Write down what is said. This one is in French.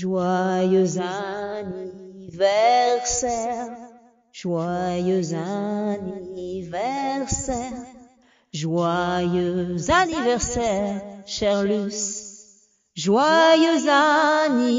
Joyeux anniversaire, joyeux anniversaire, joyeux anniversaire, cher Luce. Joyeux anniversaire.